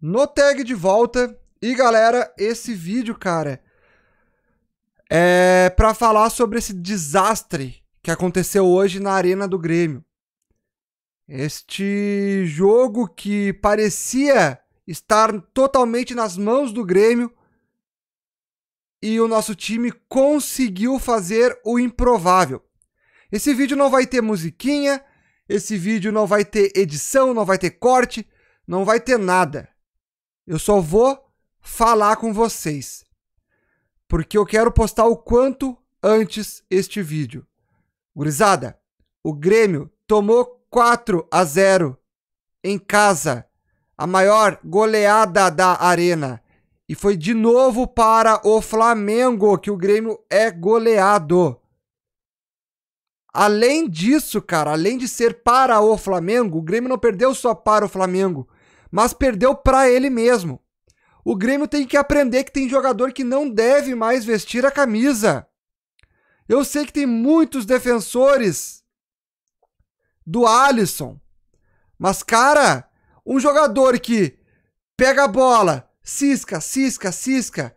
no tag de volta. E galera, esse vídeo, cara, é para falar sobre esse desastre que aconteceu hoje na Arena do Grêmio. Este jogo que parecia estar totalmente nas mãos do Grêmio e o nosso time conseguiu fazer o improvável. Esse vídeo não vai ter musiquinha, esse vídeo não vai ter edição, não vai ter corte, não vai ter nada. Eu só vou falar com vocês. Porque eu quero postar o quanto antes este vídeo. Gurizada, o Grêmio tomou 4 a 0 em casa, a maior goleada da arena. E foi de novo para o Flamengo que o Grêmio é goleado. Além disso, cara, além de ser para o Flamengo, o Grêmio não perdeu só para o Flamengo mas perdeu para ele mesmo. O Grêmio tem que aprender que tem jogador que não deve mais vestir a camisa. Eu sei que tem muitos defensores do Alisson, mas cara, um jogador que pega a bola, cisca, cisca, cisca.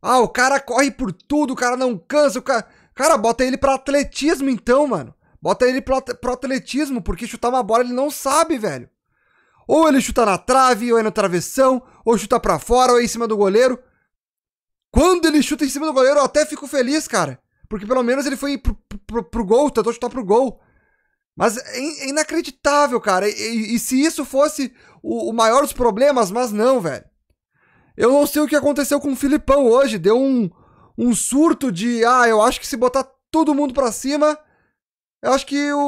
Ah, o cara corre por tudo, o cara não cansa, o cara, cara bota ele para atletismo então, mano. Bota ele pro atletismo, porque chutar uma bola ele não sabe, velho. Ou ele chuta na trave, ou é no travessão, ou chuta para fora, ou é em cima do goleiro. Quando ele chuta em cima do goleiro, eu até fico feliz, cara. Porque pelo menos ele foi pro, pro, pro gol, tentou chutar pro gol. Mas é, é, inacreditável, cara. E, e, e se isso fosse o, o, maior dos problemas, mas não, velho. Eu não sei o que aconteceu com o Filipão hoje. Deu um, um surto de. Ah, eu acho que se botar todo mundo pra cima. Eu acho que o,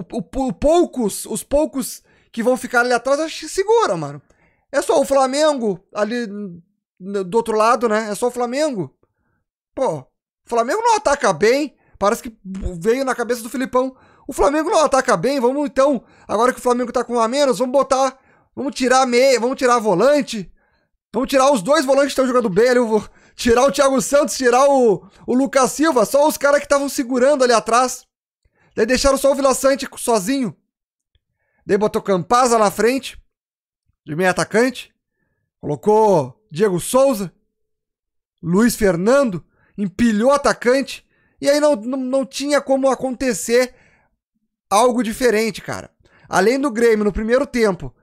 o, o poucos, os poucos que vão ficar ali atrás, acho que segura, mano. É só o Flamengo ali do outro lado, né? É só o Flamengo. Pô, o Flamengo não ataca bem. Parece que veio na cabeça do Filipão. O Flamengo não ataca bem, vamos então, agora que o Flamengo tá com um a menos, vamos botar, vamos tirar a meia, vamos tirar a volante. Vamos tirar os dois volantes que estão jogando bem ali, vou tirar o Thiago Santos, tirar o, o Lucas Silva, só os caras que estavam segurando ali atrás. Daí deixaram só o Vila Sante sozinho. Daí botou Campaza lá na frente, de meio atacante. Colocou Diego Souza, Luiz Fernando, empilhou atacante. E aí não, não, não tinha como acontecer algo diferente, cara. Além do Grêmio no primeiro tempo,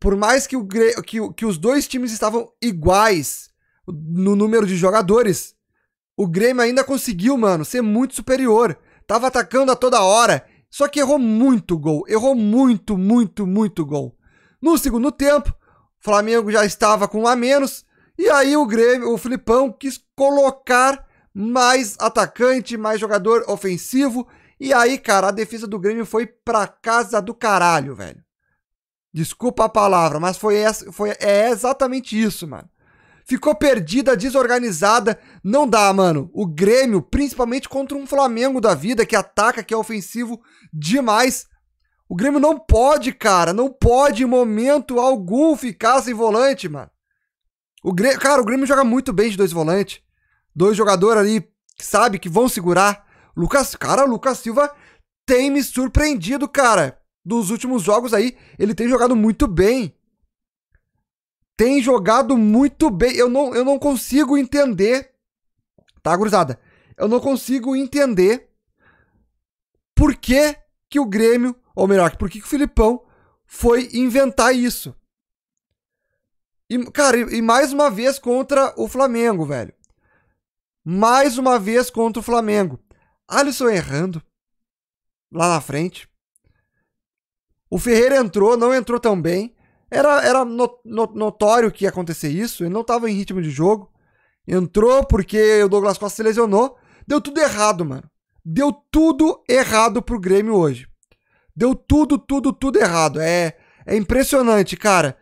por mais que, o, que, que os dois times estavam iguais no número de jogadores, o Grêmio ainda conseguiu, mano, ser muito superior. Tava atacando a toda hora só que errou muito gol. Errou muito, muito, muito gol. No segundo tempo, o Flamengo já estava com um a menos. E aí o Grêmio, o Filipão, quis colocar mais atacante, mais jogador ofensivo. E aí, cara, a defesa do Grêmio foi pra casa do caralho, velho. Desculpa a palavra, mas foi, essa, foi é exatamente isso, mano ficou perdida, desorganizada. Não dá, mano. O Grêmio, principalmente contra um Flamengo da vida que ataca, que é ofensivo demais. O Grêmio não pode, cara, não pode em momento algum ficar sem volante, mano. O Grêmio, cara, o Grêmio joga muito bem de dois volantes. Dois jogadores ali que sabe que vão segurar. Lucas, cara, o Lucas Silva tem me surpreendido, cara. Dos últimos jogos aí, ele tem jogado muito bem tem jogado muito bem. Eu não, eu não consigo entender, tá, gurizada? Eu não consigo entender por que, que o Grêmio, ou melhor, por que, que o Filipão foi inventar isso. E, cara, e, e mais uma vez contra o Flamengo, velho. Mais uma vez contra o Flamengo. Alisson errando lá na frente. O Ferreira entrou, não entrou tão bem. Era, era notório que ia acontecer isso, ele não estava em ritmo de jogo. Entrou porque o Douglas Costa se lesionou. Deu tudo errado, mano. Deu tudo errado pro Grêmio hoje. Deu tudo, tudo, tudo errado. É, é impressionante, cara.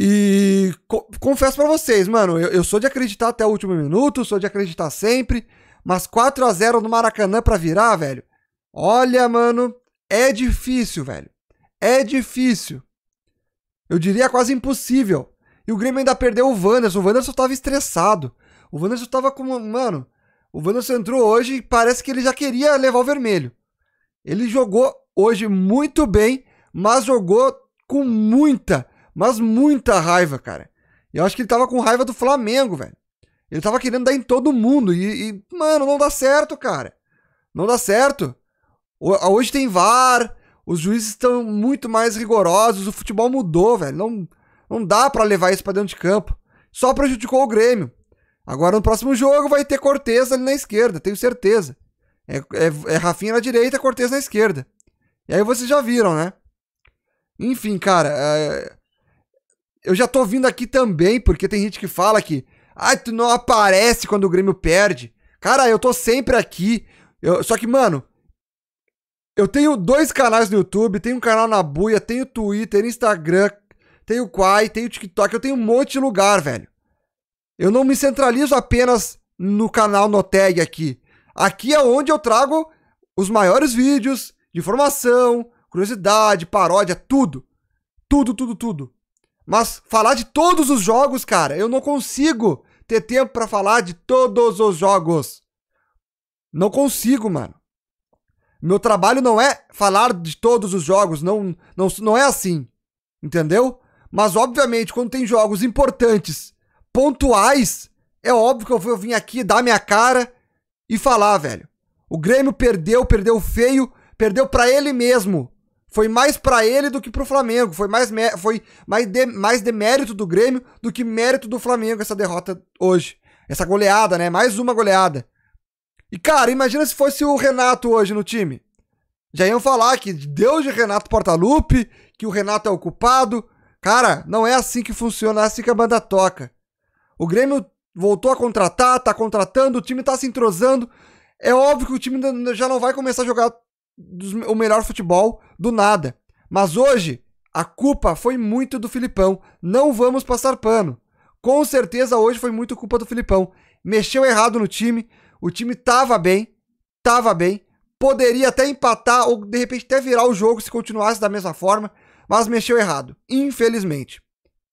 E co confesso para vocês, mano, eu, eu, sou de acreditar até o último minuto, sou de acreditar sempre, mas 4 a 0 no Maracanã para virar, velho. Olha, mano, é difícil, velho. É difícil. Eu diria quase impossível. E o Grêmio ainda perdeu o Wanderson. O Wanderson tava estressado. O Wanderson tava como. Mano, o Wanderson entrou hoje e parece que ele já queria levar o vermelho. Ele jogou hoje muito bem, mas jogou com muita, mas muita raiva, cara. Eu acho que ele tava com raiva do Flamengo, velho. Ele tava querendo dar em todo mundo. E, e mano, não dá certo, cara. Não dá certo. Hoje tem VAR, os juízes estão muito mais rigorosos, o futebol mudou, velho. Não, não dá para levar isso para dentro de campo. Só prejudicou o Grêmio. Agora no próximo jogo vai ter Cortez ali na esquerda, tenho certeza. É, é, é Rafinha na direita, Cortez na esquerda. E aí vocês já viram, né? Enfim, cara, é... eu já tô vindo aqui também, porque tem gente que fala que ah, tu não aparece quando o Grêmio perde. Cara, eu tô sempre aqui. Eu... Só que, mano, eu tenho dois canais no YouTube, tenho um canal na buia, tenho Twitter, Instagram, tenho Quai, tenho TikTok, eu tenho um monte de lugar, velho. Eu não me centralizo apenas no canal Noteg aqui. Aqui é onde eu trago os maiores vídeos de informação, curiosidade, paródia, tudo. Tudo, tudo, tudo. Mas falar de todos os jogos, cara, eu não consigo ter tempo para falar de todos os jogos. Não consigo, mano. Meu trabalho não é falar de todos os jogos, não, não, não é assim. Entendeu? Mas, obviamente, quando tem jogos importantes, pontuais, é óbvio que eu vou vir aqui dar minha cara e falar, velho. O Grêmio perdeu, perdeu feio, perdeu para ele mesmo. Foi mais para ele do que pro Flamengo. Foi mais, foi mais, de mais demérito do Grêmio do que mérito do Flamengo essa derrota hoje. Essa goleada, né? Mais uma goleada. E, cara, imagina se fosse o Renato hoje no time. Já iam falar que Deus de Renato Portaluppi, que o Renato é o culpado. Cara, não é assim que funciona, é assim que a banda toca. O Grêmio voltou a contratar, tá contratando, o time tá se entrosando. É óbvio que o time já não vai começar a jogar o melhor futebol do nada. Mas hoje, a culpa foi muito do Filipão. Não vamos passar pano. Com certeza hoje foi muito culpa do Filipão. Mexeu errado no time, o time tava bem, tava bem, poderia até empatar ou de repente até virar o jogo se continuasse da mesma forma, mas mexeu errado, infelizmente.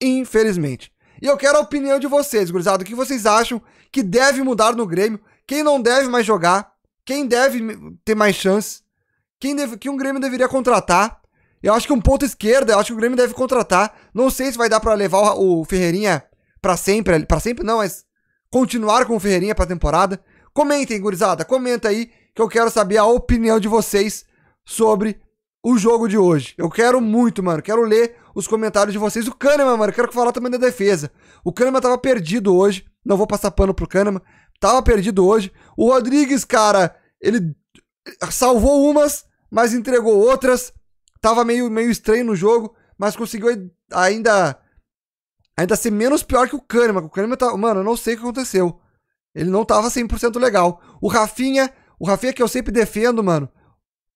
Infelizmente. E eu quero a opinião de vocês, gurizada. O que vocês acham que deve mudar no Grêmio? Quem não deve mais jogar? Quem deve ter mais chance? Quem, deve, um Grêmio deveria contratar? Eu acho que um ponto esquerda, eu acho que o Grêmio deve contratar. Não sei se vai dar para levar o, o Ferreirinha para sempre, para sempre não, mas continuar com o Ferreirinha para temporada. Comentem, gurizada, comenta aí que eu quero saber a opinião de vocês sobre o jogo de hoje. Eu quero muito, mano. Quero ler os comentários de vocês. O Kahneman, mano, quero falar também da defesa. O Kahneman tava perdido hoje. Não vou passar pano pro Kahneman. Tava perdido hoje. O Rodrigues, cara, ele salvou umas, mas entregou outras. Tava meio, meio estranho no jogo, mas conseguiu ainda ainda ser menos pior que o Kahneman. O Kahneman tá... Mano, eu não sei o que aconteceu. Ele não tava 100% legal. O Rafinha, o Rafinha que eu sempre defendo, mano.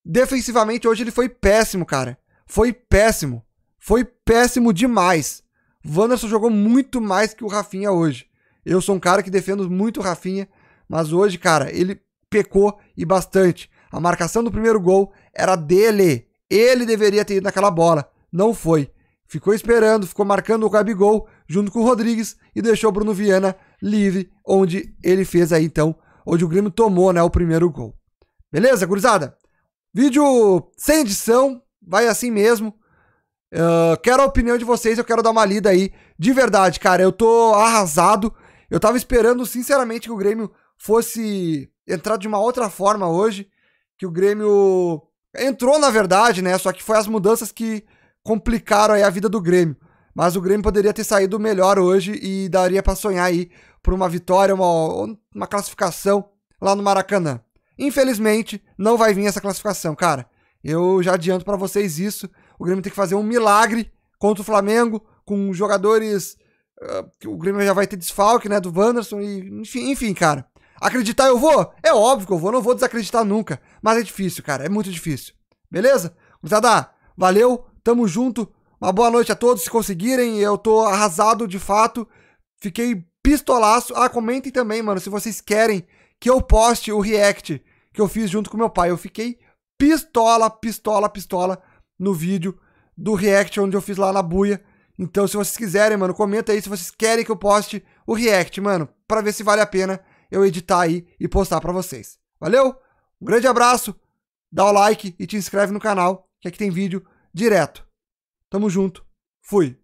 Defensivamente hoje ele foi péssimo, cara. Foi péssimo. Foi péssimo demais. Wanderson jogou muito mais que o Rafinha hoje. Eu sou um cara que defendo muito o Rafinha, mas hoje, cara, ele pecou e bastante. A marcação do primeiro gol era dele. Ele deveria ter ido naquela bola. Não foi. Ficou esperando, ficou marcando o Gabigol junto com o Rodrigues e deixou o Bruno Viana livre, onde ele fez aí então, onde o Grêmio tomou, né, o primeiro gol. Beleza, gurizada? Vídeo sem edição, vai assim mesmo. Uh, quero a opinião de vocês, eu quero dar uma lida aí. De verdade, cara, eu tô arrasado. Eu tava esperando, sinceramente, que o Grêmio fosse entrar de uma outra forma hoje. Que o Grêmio entrou, na verdade, né? Só que foi as mudanças que complicaram aí a vida do Grêmio. Mas o Grêmio poderia ter saído melhor hoje e daria para sonhar aí por uma vitória, uma, uma classificação lá no Maracanã. Infelizmente, não vai vir essa classificação, cara. Eu já adianto para vocês isso. O Grêmio tem que fazer um milagre contra o Flamengo, com jogadores. Uh, o Grêmio já vai ter desfalque, né? Do Wanderson, e, enfim, enfim, cara. Acreditar eu vou? É óbvio que eu vou, não vou desacreditar nunca. Mas é difícil, cara. É muito difícil. Beleza? Gurizada, valeu, tamo junto. Uma boa noite a todos, se conseguirem. Eu tô arrasado de fato. Fiquei pistolaço. Ah, comentem também, mano, se vocês querem que eu poste o react que eu fiz junto com meu pai. Eu fiquei pistola, pistola, pistola no vídeo do react onde eu fiz lá na buia. Então, se vocês quiserem, mano, comenta aí se vocês querem que eu poste o react, mano, para ver se vale a pena eu editar aí e postar para vocês. Valeu? Um grande abraço, dá o like e te inscreve no canal, que aqui tem vídeo direto. Tamo junto. Fui.